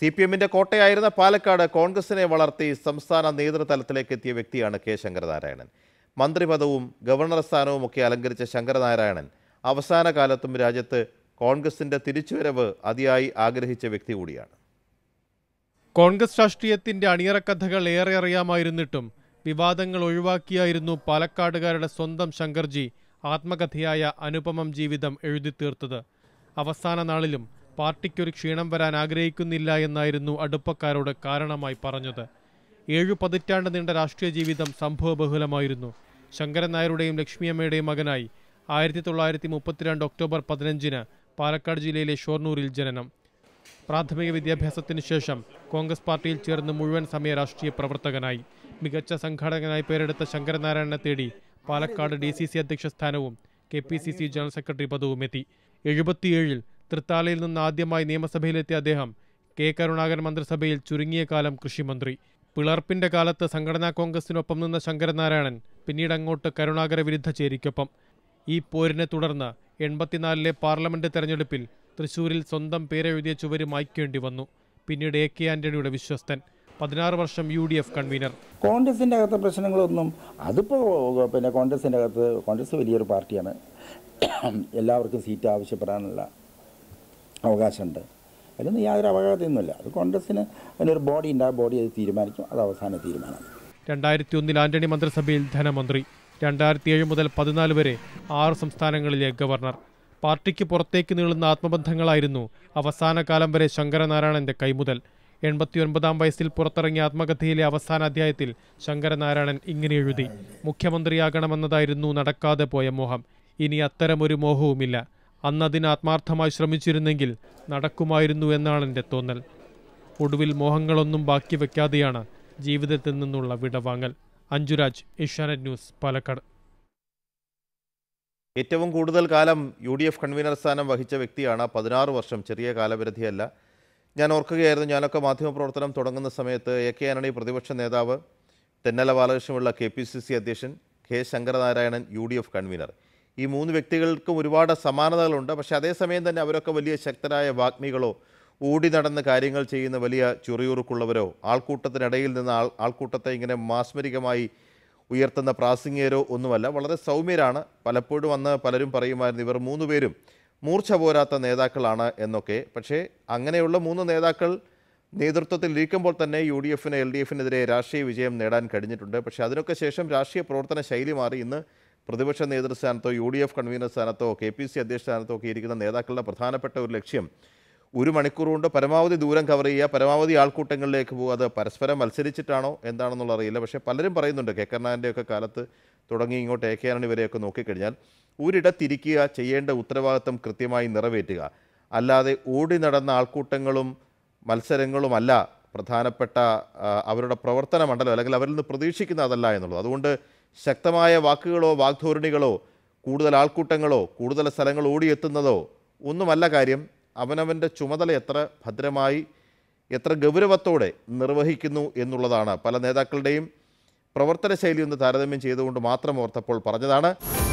C P എമ്മിന്റെ കോട്ടയായിരുന്ന പാലക്കാട് കോൺഗ്രസിനെ വളർത്തി സംസ്ഥാന നേതൃതലത്തിലേക്ക് എത്തിയ വ്യക്തിയാണ് കെ ശങ്കരനാരായണൻ മന്ത്രിപദവും ഗവർണർ സ്ഥാനവും ഒക്കെ അലങ്കരിച്ച ശങ്കരനാരായണൻ അവസാന കാലത്തും രാജ്യത്ത് കോൺഗ്രസിന്റെ തിരിച്ചുവരവ് അതിയായി ആഗ്രഹിച്ച വ്യക്തി കൂടിയാണ് കോൺഗ്രസ് രാഷ്ട്രീയത്തിന്റെ അണിയറക്കഥകൾ ഏറെ അറിയാമായിരുന്നിട്ടും വിവാദങ്ങൾ ഒഴിവാക്കിയായിരുന്നു പാലക്കാടുകാരുടെ സ്വന്തം ശങ്കർജി ആത്മകഥയായ അനുപമം ജീവിതം എഴുതി തീർത്തത് അവസാന നാളിലും പാർട്ടിക്കൊരു ക്ഷീണം വരാൻ ആഗ്രഹിക്കുന്നില്ല എന്നായിരുന്നു അടുപ്പക്കാരോട് കാരണമായി പറഞ്ഞത് ഏഴു പതിറ്റാണ്ട് നീണ്ട രാഷ്ട്രീയ ജീവിതം ബഹുലമായിരുന്നു ശങ്കരൻ നായരുടെയും ലക്ഷ്മിയമ്മയുടെയും മകനായി ആയിരത്തി തൊള്ളായിരത്തി മുപ്പത്തിരണ്ട് ഒക്ടോബർ പതിനഞ്ചിന് പാലക്കാട് ജില്ലയിലെ ഷോർണൂരിൽ ജനനം പ്രാഥമിക വിദ്യാഭ്യാസത്തിനു ശേഷം കോൺഗ്രസ് പാർട്ടിയിൽ ചേർന്ന് മുഴുവൻ സമയ രാഷ്ട്രീയ പ്രവർത്തകനായി മികച്ച സംഘാടകനായി പേരെടുത്ത നാരായണനെ തേടി പാലക്കാട് ഡി സി സി അധ്യക്ഷ സ്ഥാനവും K P C C general secretary പദവും എത്തി എഴുപത്തിയേഴിൽ തൃത്താലയിൽ നിന്ന് ആദ്യമായി നിയമസഭയിലെത്തിയ അദ്ദേഹം കെ കരുണാകരൻ മന്ത്രിസഭയിൽ ചുരുങ്ങിയ കാലം കൃഷിമന്ത്രി പിളർപ്പിന്റെ കാലത്ത് സംഘടനാ കോൺഗ്രസിനൊപ്പം നിന്ന ശങ്കരനാരായണൻ പിന്നീട് അങ്ങോട്ട് കരുണാകര വിരുദ്ധ ചേരിക്കൊപ്പം ഈ പോരിനെ തുടർന്ന് എൺപത്തിനാലിലെ പാർലമെന്റ് തെരഞ്ഞെടുപ്പിൽ തൃശൂരിൽ സ്വന്തം പേരെഴുതിയ ചുവര് മായ്ക്കേണ്ടി വന്നു പിന്നീട് എ കെ ആന്റണിയുടെ വിശ്വസ്തൻ പതിനാറ് വർഷം യു ഡി എഫ് കൺവീനർ കോൺഗ്രസിന്റെ അകത്ത് പ്രശ്നങ്ങളൊന്നും അതിപ്പോ പിന്നെ കോൺഗ്രസിന്റെ അകത്ത് കോൺഗ്രസ് വലിയൊരു പാർട്ടിയാണ് എല്ലാവർക്കും സീറ്റ് ആവശ്യപ്പെടാനുള്ള അവകാശമുണ്ട് അതിലൊന്നും യാതൊരു അവകാശമൊന്നുമില്ല അത് കോൺഗ്രസ്സിന് അതിനൊരു ബോഡി ഉണ്ട് ആ ബോഡി അത് തീരുമാനിക്കും അത് അവസാന തീരുമാനം രണ്ടായിരത്തി ഒന്നിൽ ആന്റണി മന്ത്രിസഭയിൽ ധനമന്ത്രി രണ്ടായിരത്തി ഏഴ് മുതൽ പതിനാല് വരെ ആറ് സംസ്ഥാനങ്ങളിലെ ഗവർണർ പാർട്ടിക്ക് പുറത്തേക്ക് നീളുന്ന ആത്മബന്ധങ്ങളായിരുന്നു അവസാന കാലം വരെ ശങ്കരനാരായണന്റെ കൈമുതൽ ഒൻപതാം വയസ്സിൽ പുറത്തിറങ്ങിയ ആത്മകഥയിലെ അവസാന അധ്യായത്തിൽ ശങ്കരനാരായണൻ ഇങ്ങനെ എഴുതി മുഖ്യമന്ത്രിയാകണമെന്നതായിരുന്നു നടക്കാതെ പോയ മോഹം ഇനി അത്തരമൊരു മോഹവുമില്ല അന്നതിന് ആത്മാർത്ഥമായി ശ്രമിച്ചിരുന്നെങ്കിൽ നടക്കുമായിരുന്നു എന്നാണ് എൻ്റെ തോന്നൽ ഒടുവിൽ മോഹങ്ങളൊന്നും ബാക്കി വയ്ക്കാതെയാണ് ജീവിതത്തിൽ നിന്നുള്ള വിടവാങ്ങൽ അഞ്ജുരാജ് ഏഷ്യാനെറ്റ് ന്യൂസ് പാലക്കാട് ഏറ്റവും കൂടുതൽ കാലം യു ഡി എഫ് കൺവീനർ സ്ഥാനം വഹിച്ച വ്യക്തിയാണ് പതിനാറ് വർഷം ചെറിയ കാലപരിധിയല്ല ഞാൻ ഓർക്കുകയായിരുന്നു ഞാനൊക്കെ മാധ്യമപ്രവർത്തനം തുടങ്ങുന്ന സമയത്ത് എ കെ ആനണി പ്രതിപക്ഷ നേതാവ് തെന്നല ബാലകൃഷ്ണമുള്ള കെ പി സി സി അധ്യക്ഷൻ K Sankaranarayanan U D F convener ഈ മൂന്ന് വ്യക്തികൾക്കും ഒരുപാട് സമാനതകളുണ്ട് പക്ഷേ അതേസമയം തന്നെ അവരൊക്കെ വലിയ ശക്തരായ വാഗ്മികളോ ഓടി നടന്ന് കാര്യങ്ങൾ ചെയ്യുന്ന വലിയ ചുറിയുറുക്കുള്ളവരോ ആൾക്കൂട്ടത്തിനിടയിൽ നിന്ന് ആൾ ആൾക്കൂട്ടത്തെ ഇങ്ങനെ മാസ്മരികമായി ഉയർത്തുന്ന പ്രാസംഗികരോ ഒന്നുമല്ല വളരെ സൗമ്യരാണ് പലപ്പോഴും അന്ന് പലരും പറയുമായിരുന്നു ഇവർ മൂന്ന് പേരും മൂർച്ച പോരാത്ത നേതാക്കളാണ് എന്നൊക്കെ പക്ഷേ അങ്ങനെയുള്ള മൂന്ന് നേതാക്കൾ നേതൃത്വത്തിൽ ഇരിക്കുമ്പോൾ തന്നെ യു ഡി എഫിന് എൽ ഡി എഫിനെതിരെ രാഷ്ട്രീയ വിജയം നേടാൻ കഴിഞ്ഞിട്ടുണ്ട് പക്ഷേ അതിനൊക്കെ ശേഷം രാഷ്ട്രീയ പ്രവർത്തന ശൈലി മാറി ഇന്ന് പ്രതിപക്ഷ നേതൃസ്ഥാനത്തോ യു ഡി എഫ് കൺവീനർ സ്ഥാനത്തോ കെ പി സി അധ്യക്ഷ സ്ഥാനത്തോ ഒക്കെ ഇരിക്കുന്ന നേതാക്കളുടെ പ്രധാനപ്പെട്ട ഒരു ലക്ഷ്യം ഒരു മണിക്കൂർ കൊണ്ട് പരമാവധി ദൂരം കവർ ചെയ്യുക പരമാവധി ആൾക്കൂട്ടങ്ങളിലേക്ക് പോകുക അത് പരസ്പരം മത്സരിച്ചിട്ടാണോ എന്താണെന്നുള്ള അറിയില്ല പക്ഷേ പലരും പറയുന്നുണ്ട് കെ കർണാൻ്റെയൊക്കെ കാലത്ത് തുടങ്ങി ഇങ്ങോട്ട് എ കെ ആനണി വരെയൊക്കെ നോക്കിക്കഴിഞ്ഞാൽ ഒരിടത്തിരിക്കുക ചെയ്യേണ്ട ഉത്തരവാദിത്വം കൃത്യമായി നിറവേറ്റുക അല്ലാതെ ഓടി നടന്ന ആൾക്കൂട്ടങ്ങളും മത്സരങ്ങളുമല്ല പ്രധാനപ്പെട്ട അവരുടെ പ്രവർത്തന മണ്ഡലം അല്ലെങ്കിൽ അവരിൽ നിന്ന് പ്രതീക്ഷിക്കുന്ന അതല്ല എന്നുള്ളത് അതുകൊണ്ട് ശക്തമായ വാക്കുകളോ വാഗ്ധോരണികളോ കൂടുതൽ ആൾക്കൂട്ടങ്ങളോ കൂടുതൽ സ്ഥലങ്ങൾ ഓടിയെത്തുന്നതോ ഒന്നുമല്ല കാര്യം അവനവൻ്റെ ചുമതല എത്ര ഭദ്രമായി എത്ര ഗൗരവത്തോടെ നിർവഹിക്കുന്നു എന്നുള്ളതാണ് പല നേതാക്കളുടെയും പ്രവർത്തന ശൈലി ഒന്ന് താരതമ്യം ചെയ്തുകൊണ്ട് മാത്രം ഓർത്തപ്പോൾ പറഞ്ഞതാണ്